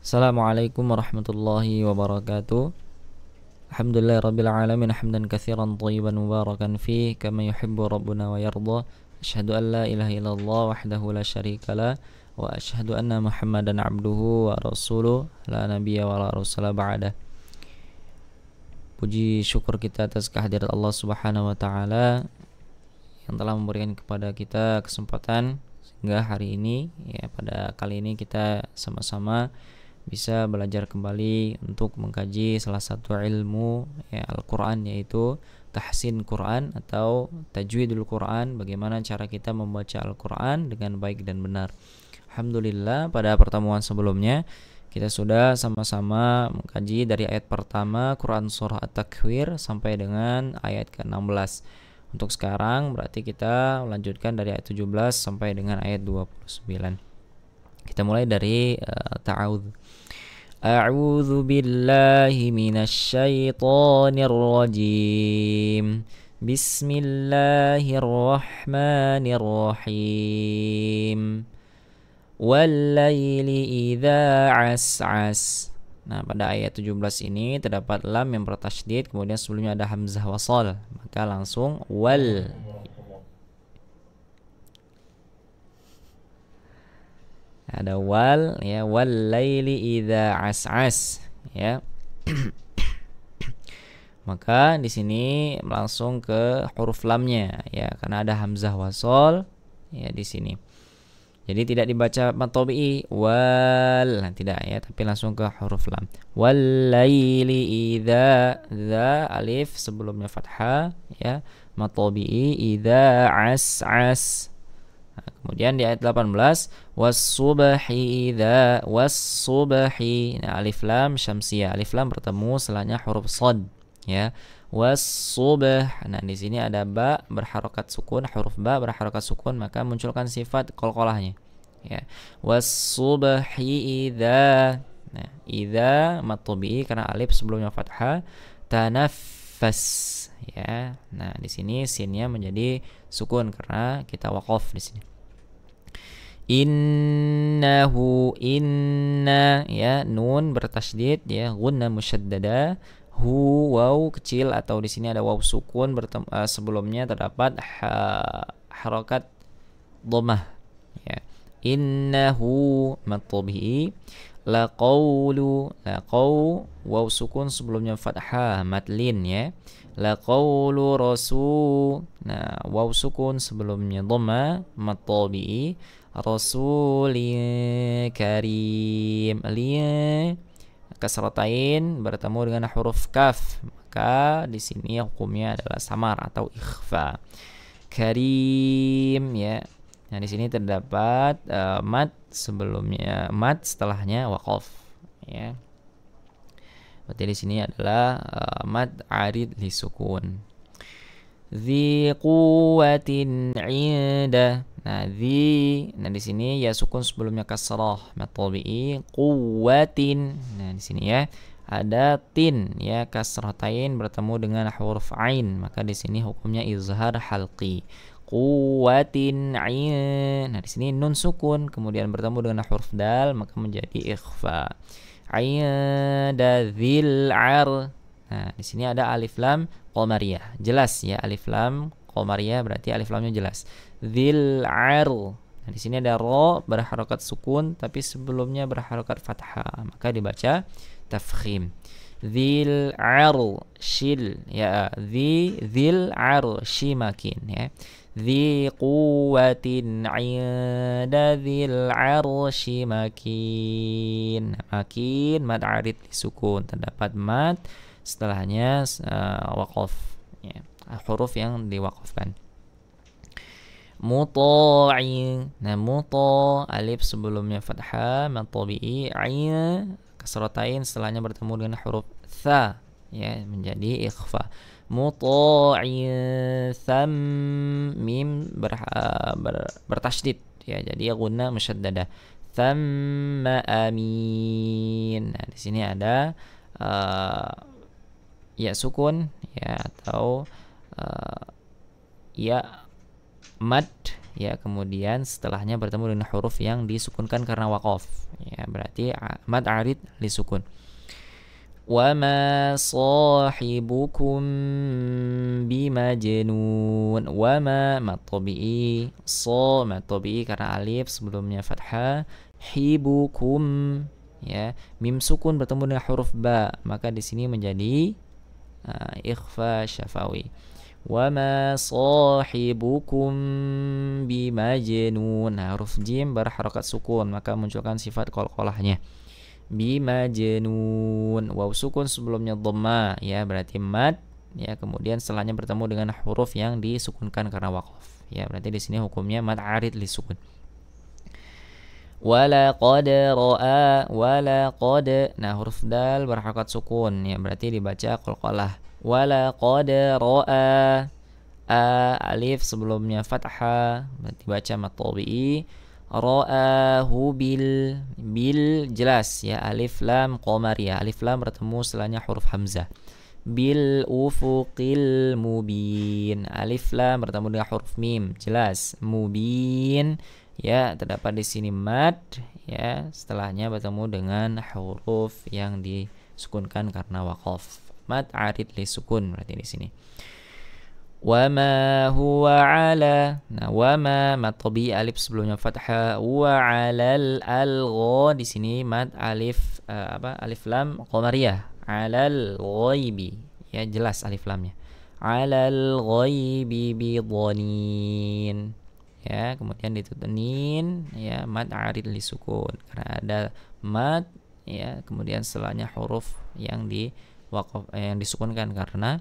Assalamualaikum warahmatullahi wabarakatuh Alhamdulillah Rabbil Alamin Hamdan kathiran tayyiban mubarakan fi Kama yuhibbu Rabbuna wa yarda Ashadu an la ilaha illallah wahdahu la sharika la Wa ashadu anna muhammadan abduhu wa rasuluh La nabiya wa la rasulah ba'dah Puji syukur kita atas kehadirat Allah subhanahu wa ta'ala Yang telah memberikan kepada kita kesempatan Sehingga hari ini ya pada kali ini kita sama-sama bisa belajar kembali untuk mengkaji salah satu ilmu ya Al-Qur'an yaitu tahsin Quran atau tajwidul Quran bagaimana cara kita membaca Al-Qur'an dengan baik dan benar. Alhamdulillah pada pertemuan sebelumnya kita sudah sama-sama mengkaji dari ayat pertama Quran surah At-Takwir sampai dengan ayat ke-16. Untuk sekarang berarti kita lanjutkan dari ayat 17 sampai dengan ayat 29. Kita mulai dari uh, ta'awudz. A'udzu billahi من الشيطان الرجيم بسم الله الرحمن الرحيم والليل Nah, pada ayat 17 ini terdapat lam yang bertasydid, kemudian sebelumnya ada hamzah wasal. Maka langsung wal ada wal ya wal laili idza as'as ya maka di sini langsung ke huruf lamnya ya karena ada hamzah wasol ya di sini jadi tidak dibaca matobi wal nah, tidak ya tapi langsung ke huruf lam wal laili idza za alif sebelumnya fathah ya matobi idza as'as Kemudian di ayat 18 was-subhi idza was Nah, alif lam syamsiyah. Alif lam bertemu selanya huruf shad ya. was subah Nah, di sini ada ba berharokat sukun, huruf ba berharokat sukun maka munculkan sifat kolkolahnya Ya. Was-subhi idza. Nah, idza matobi karena alif sebelumnya fathah tanafas ya. Nah, di sini sinnya menjadi sukun karena kita wakof di sini innahu inna ya nun bertasydid ya gunna musyaddada hu waw kecil atau di sini ada waw sukun bertem, uh, sebelumnya terdapat ha, harokat dhammah ya innahu matbihi la laqaw waw sukun sebelumnya fathah matlin ya la rasul nah waw sukun sebelumnya dhamma matbihi Rasul Karim li kasratain bertemu dengan huruf kaf maka di sini hukumnya adalah samar atau ikhfa karim ya nah di sini terdapat uh, mat sebelumnya mat setelahnya wakof ya berarti di sini adalah uh, mat arid li sukun Dhi quwatin inda. Nah, di Nah, di sini ya sukun sebelumnya kasrah. Matobi'i quwatin. Nah, di sini ya ada tin ya kasratain bertemu dengan huruf ain maka di sini hukumnya izhar halqi quwatin ain nah di sini nun sukun kemudian bertemu dengan huruf dal maka menjadi ikhfa ain dzil ar nah di sini ada alif lam Qomariyah. Jelas ya alif lam Qomariyah berarti alif lamnya jelas. Zil ar. Nah, di sini ada ro berharokat sukun tapi sebelumnya berharokat fathah. Maka dibaca tafkhim. Zil ar shil ya Zil dhil ar shimakin ya. Dhi quwwatin 'inda dhil ar makin. Makin mad arid sukun terdapat mad setelahnya uh, eh, wakaf ya, huruf yang diwakafkan muta'in nah muta alif sebelumnya fathah matobi'i ain keserotain setelahnya bertemu dengan huruf tha ya menjadi ikhfa muta'in tham mim ber, eh, ber, bertasydid ya jadi guna musyaddada thamma amin nah di sini ada uh, ya sukun ya atau uh, ya mad ya kemudian setelahnya bertemu dengan huruf yang disukunkan karena wakof ya berarti mad arid lisukun وما صاحبكم بمجنون وما مطبئي ص مطبئي karena alif sebelumnya fathah hibukum ya mim sukun bertemu dengan huruf ba maka di sini menjadi ikhfa syafawi ma sahibukum bimajnun Huruf jim berharokat sukun Maka munculkan sifat qalqalahnya Bimajnun Waw sukun sebelumnya dhamma Ya berarti mad ya kemudian setelahnya bertemu dengan huruf yang disukunkan karena waqaf ya berarti di sini hukumnya mad arid li sukun qad ra'a qad Nah, huruf dal berharokat sukun ya, berarti dibaca qalqalah. qad ra'a. A alif sebelumnya fathah, berarti baca matobi'i. Ra'ahu bil bil jelas ya alif lam qomariyah alif lam bertemu setelahnya huruf hamzah bil ufuqil mubin alif lam bertemu dengan huruf mim jelas mubin ya terdapat di sini mad ya setelahnya bertemu dengan huruf yang disukunkan karena wakaf mad arid li sukun berarti di sini wama huwa ala nah wama mad tabi alif sebelumnya fathah wa alal algho di sini mad alif uh, apa alif lam ala alal ghaibi ya jelas alif lamnya alal ghaibi bidhanin ya kemudian ditutenin ya mat arid li sukun karena ada mat ya kemudian setelahnya huruf yang di wakaf eh, yang disukunkan karena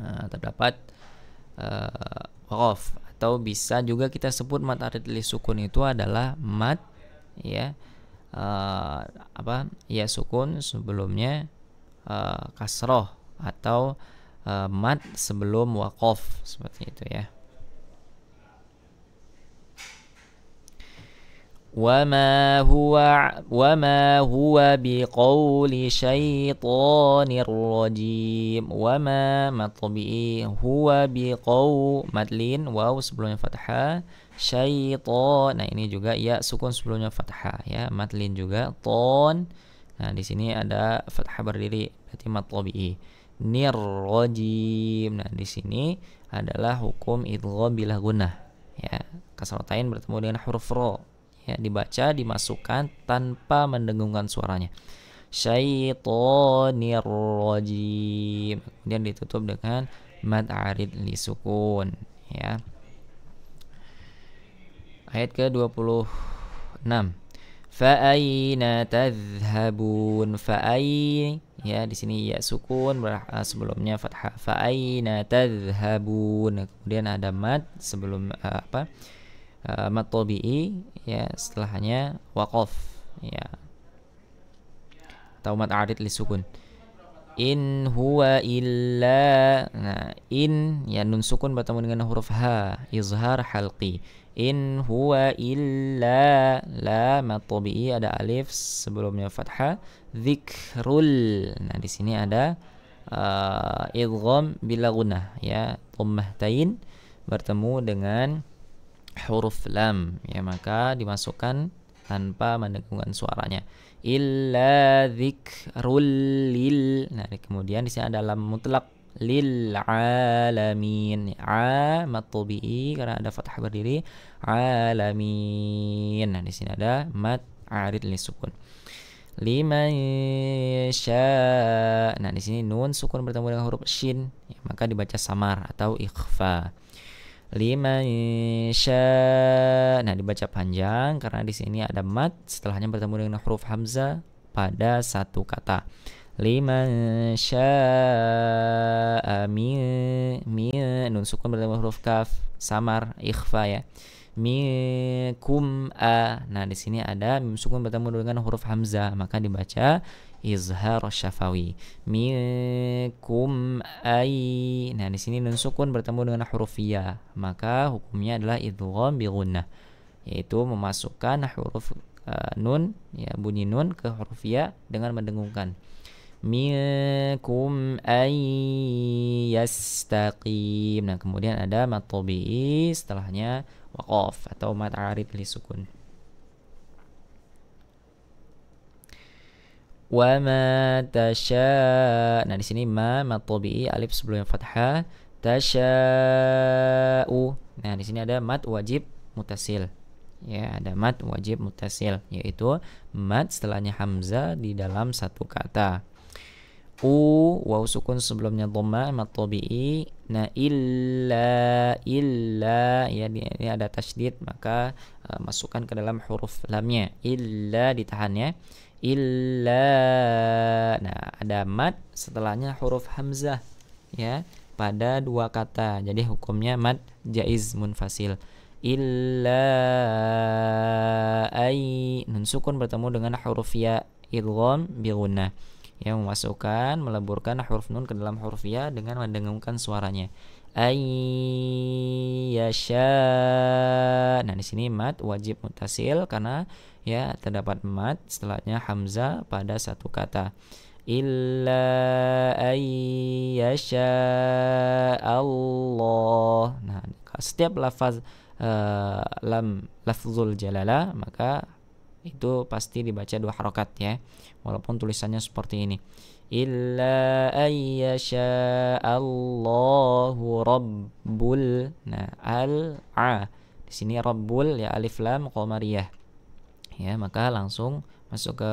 uh, terdapat uh, eh, wakaf atau bisa juga kita sebut mat arid li sukun itu adalah mat ya uh, apa ya sukun sebelumnya uh, kasroh atau uh, mat sebelum wakof seperti itu ya وما هو وما هو بقول شيطان الرجيم وما matbi'i هو بقول madlin واو sebelumnya fathah syaiton nah ini juga ya sukun sebelumnya fathah ya madlin juga ton nah di sini ada fathah berdiri berarti nir nirrojim nah di sini adalah hukum idgham bila gunah ya kasrotain bertemu dengan huruf ro ya dibaca dimasukkan tanpa mendengungkan suaranya syaitonir rajim kemudian ditutup dengan mad arid li sukun ya ayat ke-26 fa'aina tadhhabun fa'ai ya di sini ya sukun eh, sebelumnya fathah fa'aina tadhhabun kemudian ada mad sebelum uh, apa Eh, mat matobi'i ya setelahnya waqaf ya atau mat arid li sukun in huwa illa nah in ya nun sukun bertemu dengan huruf ha izhar halqi in huwa illa la matobi'i ada alif sebelumnya fathah zikrul nah di sini ada uh, idgham bila gunah ya tain bertemu dengan huruf lam ya maka dimasukkan tanpa mendengungkan suaranya illa dzikrul lil nah kemudian di sini ada lam mutlak lil alamin a matubi karena ada fathah berdiri alamin nah di sini ada mat arid li sukun Lima sya nah di sini nun sukun bertemu dengan huruf shin ya, maka dibaca samar atau ikhfa liman sya. Nah, dibaca panjang karena di sini ada mat setelahnya bertemu dengan huruf hamza pada satu kata. Liman sya mi mi nun sukun bertemu huruf kaf samar ikhfa ya. Mikum a. Nah, di sini ada mim sukun bertemu dengan huruf hamza maka dibaca izhar syafawi mikum ai nah di sini nun sukun bertemu dengan huruf ya maka hukumnya adalah idgham bi gunnah yaitu memasukkan huruf uh, nun ya bunyi nun ke huruf ya dengan mendengungkan minkum ay yastaqim nah kemudian ada matobi setelahnya waqaf atau mat arif li sukun wa ma tasha. Nah, di sini ma matobi alif sebelumnya fathah tasha u. Nah, di sini ada mat wajib mutasil. Ya, ada mat wajib mutasil yaitu mat setelahnya hamzah di dalam satu kata. U waw sukun sebelumnya dhamma mat tabi'i. Nah, illa illa ya ini ada tasydid maka uh, masukkan ke dalam huruf lamnya. Illa ditahan ya illa nah ada mad setelahnya huruf hamzah ya pada dua kata jadi hukumnya mad jaiz munfasil illa ay nun sukun bertemu dengan huruf ya idgham bi yang memasukkan meleburkan huruf nun ke dalam huruf ya dengan mendengungkan suaranya ay yasha di sini mad wajib mutasil karena ya terdapat mad setelahnya hamzah pada satu kata. Illa ayyasha Allah. Nah, setiap lafaz uh, lam lafzul jalala maka itu pasti dibaca dua harokat ya walaupun tulisannya seperti ini illa ayyasha Allahu rabbul nah al a di sini Robul ya alif lam qomariyah Ya, maka langsung masuk ke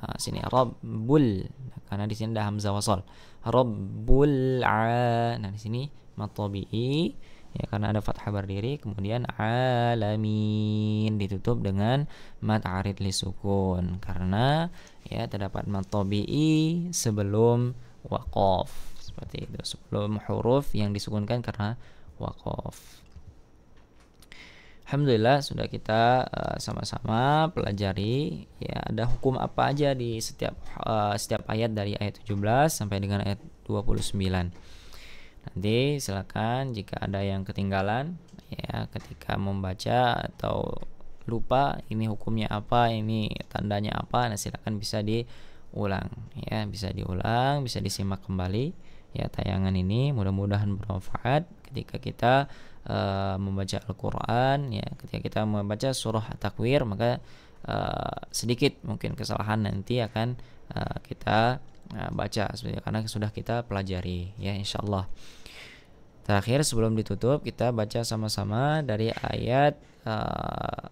uh, sini Robul nah, karena di sini ada hamzah wasol Robul a. Nah, di sini matobi bi ya karena ada fathah berdiri kemudian alamin ditutup dengan mat arid li sukun karena ya terdapat mat tabi'i sebelum Wakof seperti itu sebelum huruf yang disukunkan karena Wakof Alhamdulillah sudah kita eh, sama-sama uh, pelajari ya ada hukum apa aja di setiap uh, setiap ayat dari ayat 17 sampai dengan ayat 29. Nanti silakan jika ada yang ketinggalan ya ketika membaca atau lupa ini hukumnya apa, ini tandanya apa, nah silakan bisa diulang ya, bisa diulang, bisa disimak kembali ya tayangan ini mudah-mudahan bermanfaat ketika kita uh, membaca Al-Qur'an ya ketika kita membaca surah takwir maka uh, sedikit mungkin kesalahan nanti akan uh, kita uh, baca karena sudah kita pelajari ya insya Allah. Terakhir sebelum ditutup kita baca sama-sama dari ayat uh,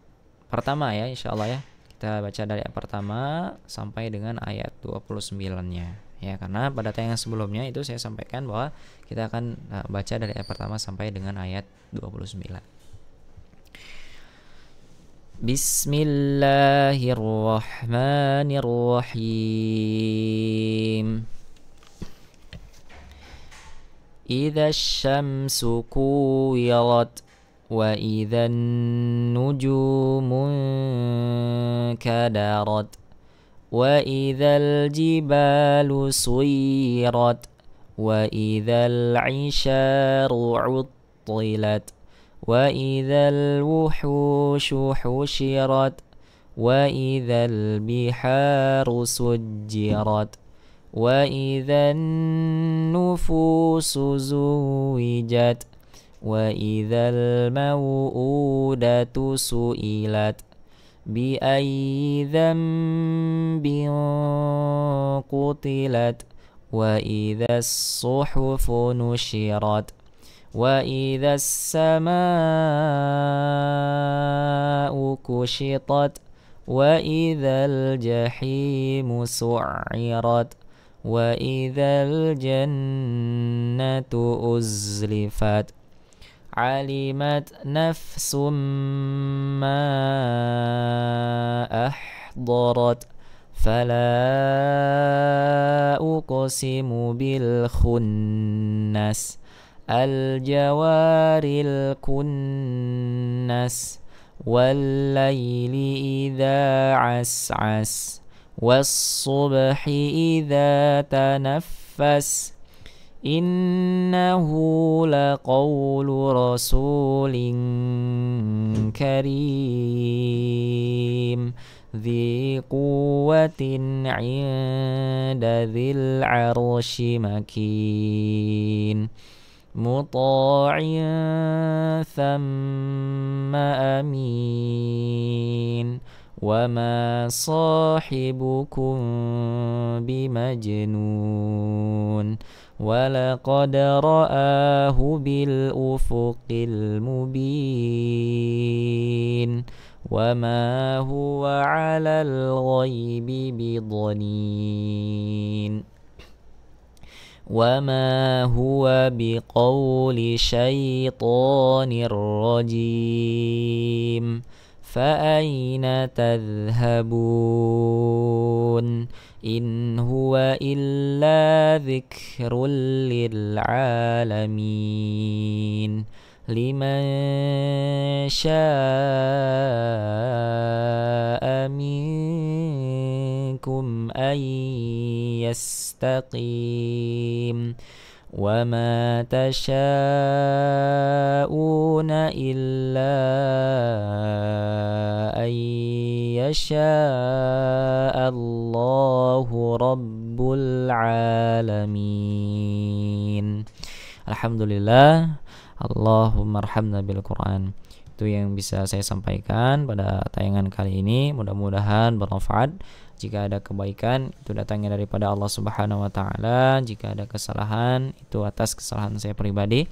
pertama ya insyaallah ya. Kita baca dari ayat pertama sampai dengan ayat 29-nya ya karena pada tayangan sebelumnya itu saya sampaikan bahwa kita akan eh, baca dari ayat pertama sampai dengan ayat 29 Bismillahirrahmanirrahim إذا الشمس كورت وإذا النجوم انكدرت وإذا الجبال سيرت وإذا العشار عطلت وإذا الوحوش حشرت وإذا البحار سجرت وإذا النفوس زوجت وإذا الموءودة سئلت بأي ذنب قتلت وإذا الصحف نشرت وإذا السماء كشطت وإذا الجحيم سعرت وإذا الجنة أزلفت علمت نفس ما أحضرت فلا أقسم بالخنس الجوار الكنس والليل إذا عسعس والصبح إذا تنفس إنه لقول رسول كريم ذي قوة عند ذي العرش مكين مطاع ثم أمين وما صاحبكم بمجنون ولقد رآه بالأفق المبين وما هو على الغيب بضنين وما هو بقول شيطان رجيم فأين تذهبون؟ إن هو إلا ذكر للعالمين لمن شاء منكم أن يستقيم وما تشاءون إلا أن يشاء الله رب العالمين الحمد لله اللهم ارحمنا بالقرآن itu yang bisa saya sampaikan pada tayangan kali ini mudah-mudahan bermanfaat jika ada kebaikan itu datangnya daripada Allah Subhanahu wa taala jika ada kesalahan itu atas kesalahan saya pribadi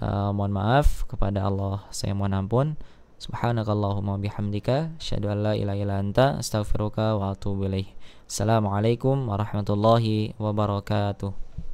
uh, mohon maaf kepada Allah saya mohon ampun subhanakallahumma bihamdika syadu an la ilaha illa anta astaghfiruka wa atubu ilaih assalamualaikum warahmatullahi wabarakatuh